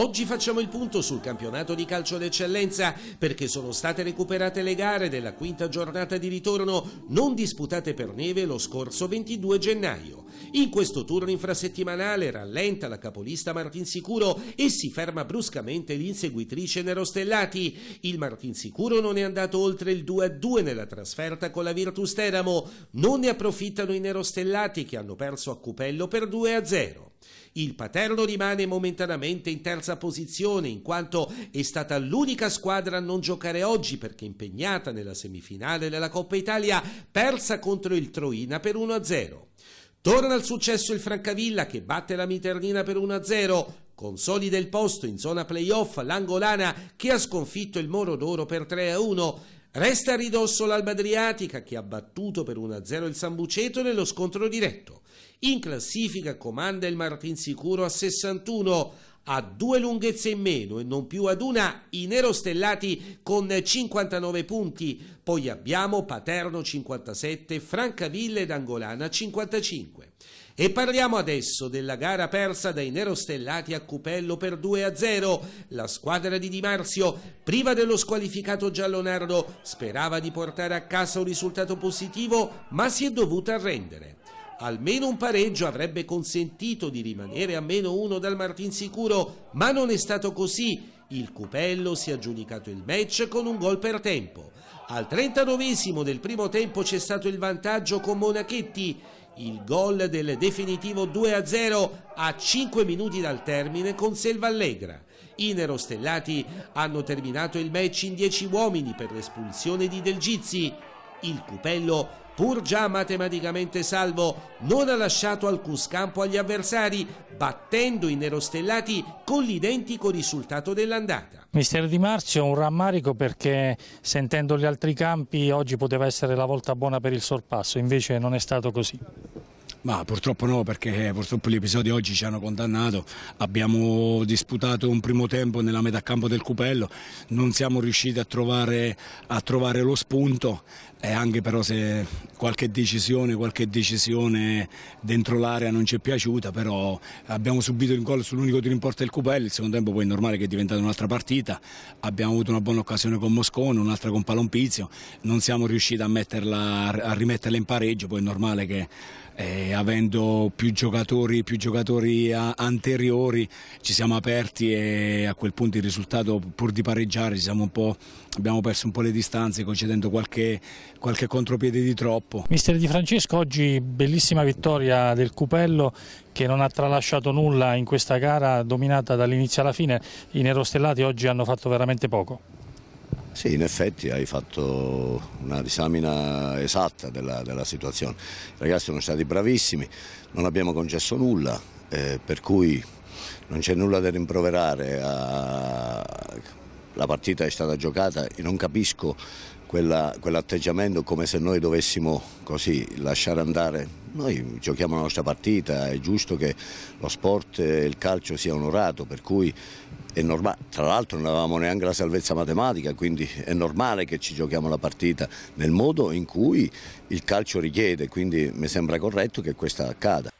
Oggi facciamo il punto sul campionato di calcio d'eccellenza perché sono state recuperate le gare della quinta giornata di ritorno non disputate per neve lo scorso 22 gennaio. In questo turno infrasettimanale rallenta la capolista Martinsicuro e si ferma bruscamente l'inseguitrice Nerostellati. Il Martinsicuro non è andato oltre il 2-2 nella trasferta con la Virtus Teramo. Non ne approfittano i Nerostellati che hanno perso a Cupello per 2-0. Il Paterno rimane momentaneamente in terza posizione in quanto è stata l'unica squadra a non giocare oggi perché impegnata nella semifinale della Coppa Italia persa contro il Troina per 1-0. Torna al successo il Francavilla che batte la Miternina per 1-0, consolida il posto in zona playoff l'Angolana che ha sconfitto il Moro d'Oro per 3-1, resta a ridosso l'Alba Adriatica che ha battuto per 1-0 il San Buceto nello scontro diretto. In classifica comanda il Martin Sicuro a 61, a due lunghezze in meno e non più ad una i nerostellati con 59 punti, poi abbiamo Paterno 57, Francaville ed Angolana 55. E parliamo adesso della gara persa dai nerostellati a Cupello per 2-0. La squadra di Di Marzio, priva dello squalificato giallonardo, sperava di portare a casa un risultato positivo, ma si è dovuta arrendere. Almeno un pareggio avrebbe consentito di rimanere a meno uno dal Martinsicuro, ma non è stato così. Il Cupello si è aggiudicato il match con un gol per tempo. Al 39 del primo tempo c'è stato il vantaggio con Monachetti. Il gol del definitivo 2-0 a 5 minuti dal termine con Selvallegra. I nerostellati hanno terminato il match in 10 uomini per l'espulsione di Del Gizzi il Cupello, pur già matematicamente salvo, non ha lasciato alcun scampo agli avversari, battendo i nerostellati con l'identico risultato dell'andata. Mister Di Marzio, un rammarico perché sentendo gli altri campi oggi poteva essere la volta buona per il sorpasso, invece non è stato così. Ma purtroppo no, perché eh, purtroppo gli episodi oggi ci hanno condannato. Abbiamo disputato un primo tempo nella metà campo del Cupello, non siamo riusciti a trovare, a trovare lo spunto e anche però se qualche decisione, qualche decisione dentro l'area non ci è piaciuta, però abbiamo subito il gol sull'unico tiro in porta del Cupello, il secondo tempo poi è normale che è diventata un'altra partita. Abbiamo avuto una buona occasione con Moscone, un'altra con Palompizio, non siamo riusciti a, metterla, a rimetterla in pareggio, poi è normale che eh, avendo più giocatori, più giocatori a, anteriori ci siamo aperti e a quel punto il risultato pur di pareggiare abbiamo perso un po' le distanze concedendo qualche, qualche contropiede di troppo. Mister Di Francesco oggi bellissima vittoria del Cupello che non ha tralasciato nulla in questa gara dominata dall'inizio alla fine, i nerostellati oggi hanno fatto veramente poco. Sì, in effetti hai fatto una disamina esatta della, della situazione. I ragazzi sono stati bravissimi, non abbiamo concesso nulla, eh, per cui non c'è nulla da rimproverare. A... La partita è stata giocata e non capisco quell'atteggiamento come se noi dovessimo così lasciare andare noi giochiamo la nostra partita, è giusto che lo sport e il calcio sia onorato, per cui è normale, tra l'altro non avevamo neanche la salvezza matematica, quindi è normale che ci giochiamo la partita nel modo in cui il calcio richiede, quindi mi sembra corretto che questa accada.